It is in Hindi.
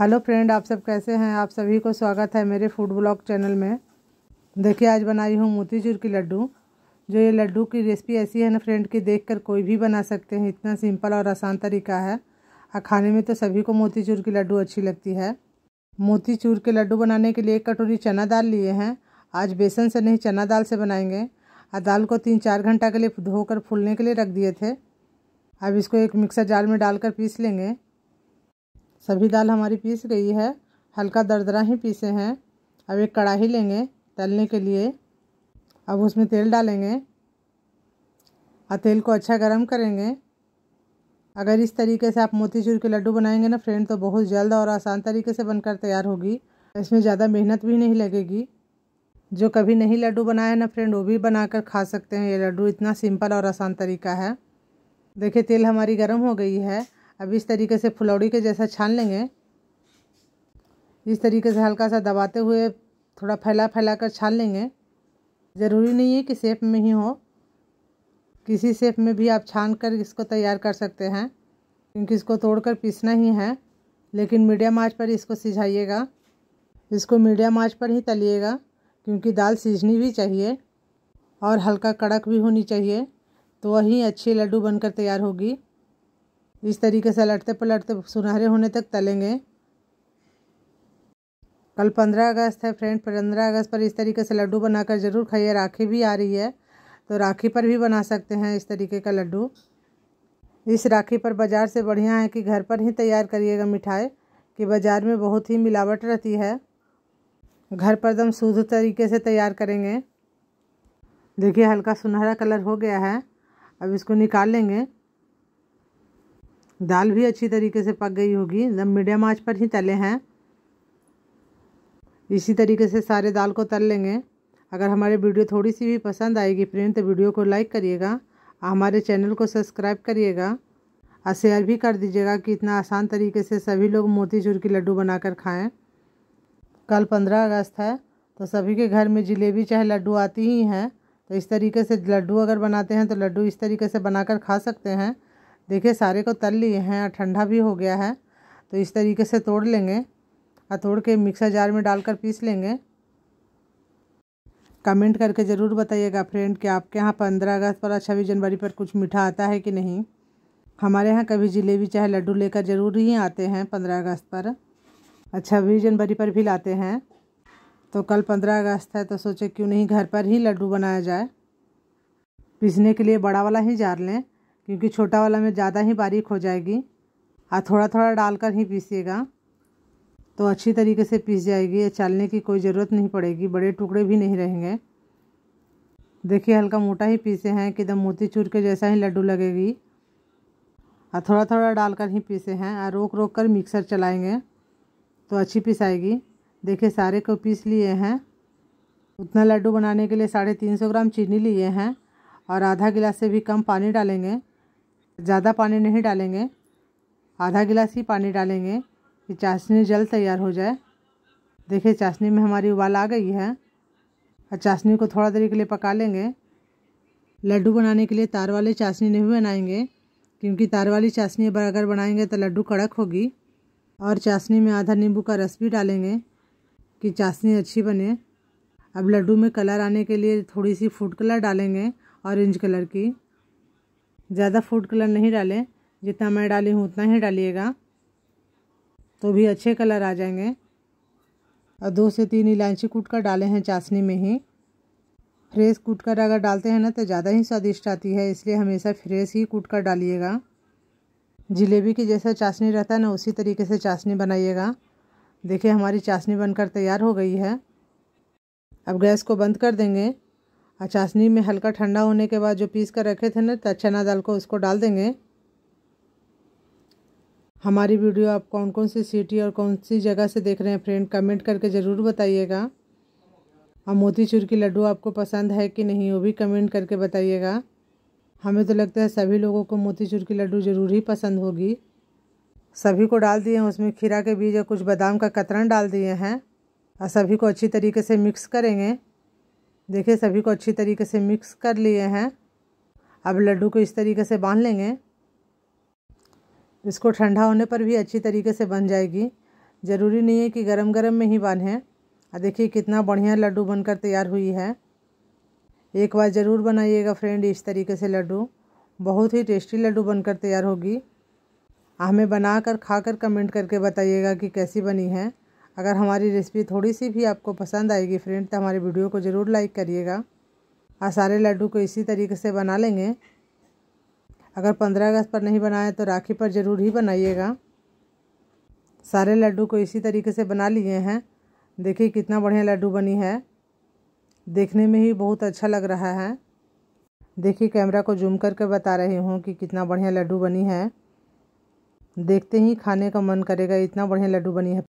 हेलो फ्रेंड आप सब कैसे हैं आप सभी को स्वागत है मेरे फूड ब्लॉग चैनल में देखिए आज बनाई हूँ मोतीचूर की लड्डू जो ये लड्डू की रेसिपी ऐसी है ना फ्रेंड देख देखकर कोई भी बना सकते हैं इतना सिंपल और आसान तरीका है और खाने में तो सभी को मोतीचूर की लड्डू अच्छी लगती है मोतीचूर के लड्डू बनाने के लिए एक कटोरी चना दाल लिए हैं आज बेसन से नहीं चना दाल से बनाएंगे और दाल को तीन चार घंटा के लिए धोकर फूलने के लिए रख दिए थे अब इसको एक मिक्सर जार में डालकर पीस लेंगे सभी दाल हमारी पीस गई है हल्का दरदरा ही पीसे हैं अब एक कढ़ाही लेंगे तलने के लिए अब उसमें तेल डालेंगे और तेल को अच्छा गर्म करेंगे अगर इस तरीके से आप मोतीचूर के लड्डू बनाएंगे ना फ्रेंड तो बहुत जल्द और आसान तरीके से बनकर तैयार होगी इसमें ज़्यादा मेहनत भी नहीं लगेगी जो कभी नहीं लड्डू बनाए ना फ्रेंड वो भी बनाकर खा सकते हैं ये लड्डू इतना सिंपल और आसान तरीका है देखिए तेल हमारी गर्म हो गई है अब इस तरीके से फुलौड़ी के जैसा छान लेंगे इस तरीके से हल्का सा दबाते हुए थोड़ा फैला फैला कर छान लेंगे ज़रूरी नहीं है कि सेप में ही हो किसी सेप में भी आप छान कर इसको तैयार कर सकते हैं क्योंकि इसको तोड़कर पीसना ही है लेकिन मीडियम आंच पर इसको सिझाइएगा इसको मीडियम आंच पर ही तलिएगा क्योंकि दाल सीझनी भी चाहिए और हल्का कड़क भी होनी चाहिए तो वही अच्छी लड्डू बनकर तैयार होगी इस तरीके से लटते पलटते सुनहरे होने तक तलेंगे कल पंद्रह अगस्त है फ्रेंड पंद्रह अगस्त पर इस तरीके से लड्डू बनाकर ज़रूर खाइए राखी भी आ रही है तो राखी पर भी बना सकते हैं इस तरीके का लड्डू इस राखी पर बाज़ार से बढ़िया है कि घर पर ही तैयार करिएगा मिठाई कि बाज़ार में बहुत ही मिलावट रहती है घर पर एकदम शुद्ध तरीके से तैयार करेंगे देखिए हल्का सुनहरा कलर हो गया है अब इसको निकाल लेंगे दाल भी अच्छी तरीके से पक गई होगी एकदम मीडियम आंच पर ही तले हैं इसी तरीके से सारे दाल को तल लेंगे अगर हमारे वीडियो थोड़ी सी भी पसंद आएगी फ्रेंड तो वीडियो को लाइक करिएगा हमारे चैनल को सब्सक्राइब करिएगा और शेयर भी कर दीजिएगा कि इतना आसान तरीके से सभी लोग मोतीचूर की लड्डू बनाकर खाएं कल पंद्रह अगस्त है तो सभी के घर में जिलेबी चाहे लड्डू आती ही हैं तो इस तरीके से लड्डू अगर बनाते हैं तो लड्डू इस तरीके से बनाकर खा सकते हैं देखिए सारे को तल लिए हैं और ठंडा भी हो गया है तो इस तरीके से तोड़ लेंगे और तोड़ के मिक्सर जार में डालकर पीस लेंगे कमेंट करके ज़रूर बताइएगा फ्रेंड कि आपके यहाँ पंद्रह अगस्त पर और छब्बीस जनवरी पर कुछ मीठा आता है कि नहीं हमारे यहाँ कभी जिलेबी चाहे लड्डू लेकर ज़रूर ही आते हैं पंद्रह अगस्त पर और छब्बीस जनवरी पर भी लाते हैं तो कल पंद्रह अगस्त है तो सोचे क्यों नहीं घर पर ही लड्डू बनाया जाए पीसने के लिए बड़ा वाला ही जार लें क्योंकि छोटा वाला में ज़्यादा ही बारीक हो जाएगी और थोड़ा थोड़ा डालकर ही पीसिएगा तो अच्छी तरीके से पीस जाएगी या चालने की कोई ज़रूरत नहीं पड़ेगी बड़े टुकड़े भी नहीं रहेंगे देखिए हल्का मोटा ही पीसे हैं कि एकदम मोती चूर के जैसा ही लड्डू लगेगी और थोड़ा थोड़ा डालकर ही पीसे हैं और रोक रोक कर मिक्सर चलाएँगे तो अच्छी पिसाएगी देखिए सारे को पीस लिए हैं उतना लड्डू बनाने के लिए साढ़े तीन सौ ग्राम चीनी लिए हैं और आधा गिलास से भी कम पानी डालेंगे ज़्यादा पानी नहीं डालेंगे आधा गिलास ही पानी डालेंगे कि चाशनी जल्द तैयार हो जाए देखिए चाशनी में हमारी उबाल आ गई है और चाशनी को थोड़ा देर के लिए पका लेंगे लड्डू बनाने के लिए तार वाली चाशनी नहीं बनाएंगे क्योंकि तार वाली चाशनी अगर बनाएंगे तो लड्डू कड़क होगी और चाशनी में आधा नींबू का रस भी डालेंगे कि चाशनी अच्छी बने अब लड्डू में कलर आने के लिए थोड़ी सी फूड कलर डालेंगे ऑरेंज कलर की ज़्यादा फूड कलर नहीं डालें जितना मैं डाली हूँ उतना ही डालिएगा तो भी अच्छे कलर आ जाएंगे और दो से तीन इलायची कूट कर डाले हैं चाशनी में ही फ्रेश कूट कर अगर डालते हैं ना तो ज़्यादा ही स्वादिष्ट आती है इसलिए हमेशा फ्रेश ही कूट कर डालिएगा जलेबी की जैसा चाशनी रहता है ना उसी तरीके से चाशनी बनाइएगा देखिए हमारी चाशनी बनकर तैयार हो गई है अब गैस को बंद कर देंगे और हाँ, चाशनी में हल्का ठंडा होने के बाद जो पीस कर रखे थे ना चना दाल को उसको डाल देंगे हमारी वीडियो आप कौन कौन सी सिटी और कौन सी जगह से देख रहे हैं फ्रेंड कमेंट करके ज़रूर बताइएगा और मोतीचूर की लड्डू आपको पसंद है कि नहीं वो भी कमेंट करके बताइएगा हमें तो लगता है सभी लोगों को मोतीचूर की लड्डू ज़रूर ही पसंद होगी सभी को डाल दिए हैं उसमें खीरा के बीज और कुछ बादाम का कतरन डाल दिए हैं और सभी को अच्छी तरीके से मिक्स करेंगे देखिए सभी को अच्छी तरीके से मिक्स कर लिए हैं अब लड्डू को इस तरीके से बांध लेंगे इसको ठंडा होने पर भी अच्छी तरीके से बन जाएगी ज़रूरी नहीं है कि गरम गरम में ही बांधें और देखिए कितना बढ़िया लड्डू बनकर तैयार हुई है एक बार ज़रूर बनाइएगा फ्रेंड इस तरीके से लड्डू बहुत ही टेस्टी लड्डू बनकर तैयार होगी हमें बनाकर खाकर कमेंट करके बताइएगा कि कैसी बनी है अगर हमारी रेसिपी थोड़ी सी भी आपको पसंद आएगी फ्रेंड तो हमारे वीडियो को ज़रूर लाइक करिएगा और सारे लड्डू को इसी तरीके से बना लेंगे अगर पंद्रह अगस्त पर नहीं बनाए तो राखी पर ज़रूर ही बनाइएगा सारे लड्डू को इसी तरीके से बना लिए हैं देखिए कितना बढ़िया लड्डू बनी है देखने में ही बहुत अच्छा लग रहा है देखिए कैमरा को जूम करके बता रही हूँ कि कितना बढ़िया लड्डू बनी है देखते ही खाने का मन करेगा इतना बढ़िया लड्डू बनी है